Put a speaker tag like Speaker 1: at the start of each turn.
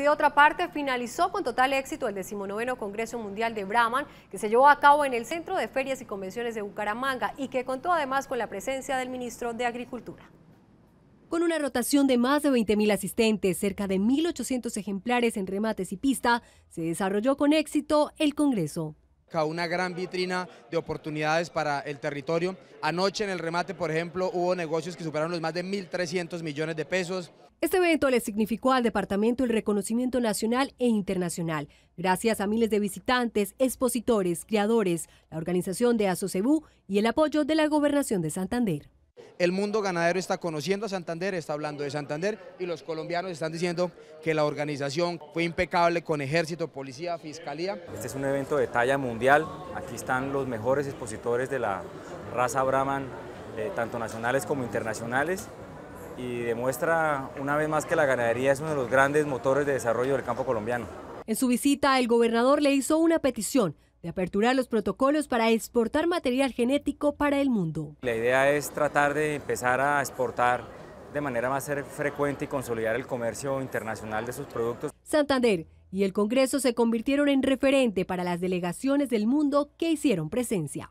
Speaker 1: De otra parte, finalizó con total éxito el decimonoveno Congreso Mundial de Brahman, que se llevó a cabo en el Centro de Ferias y Convenciones de Bucaramanga y que contó además con la presencia del ministro de Agricultura. Con una rotación de más de 20.000 asistentes, cerca de 1.800 ejemplares en remates y pista, se desarrolló con éxito el Congreso
Speaker 2: una gran vitrina de oportunidades para el territorio. Anoche en el remate, por ejemplo, hubo negocios que superaron los más de 1.300 millones de pesos.
Speaker 1: Este evento le significó al departamento el reconocimiento nacional e internacional, gracias a miles de visitantes, expositores, creadores, la organización de Asocebú y el apoyo de la Gobernación de Santander. El mundo
Speaker 2: ganadero está conociendo a Santander, está hablando de Santander y los colombianos están diciendo que la organización fue impecable con ejército, policía, fiscalía.
Speaker 3: Este es un evento de talla mundial. Aquí están los mejores expositores de la raza Brahman, eh, tanto nacionales como internacionales y demuestra una vez más que la ganadería es uno de los grandes motores de desarrollo del campo colombiano.
Speaker 1: En su visita, el gobernador le hizo una petición de aperturar los protocolos para exportar material genético para el mundo.
Speaker 3: La idea es tratar de empezar a exportar de manera más frecuente y consolidar el comercio internacional de sus productos.
Speaker 1: Santander y el Congreso se convirtieron en referente para las delegaciones del mundo que hicieron presencia.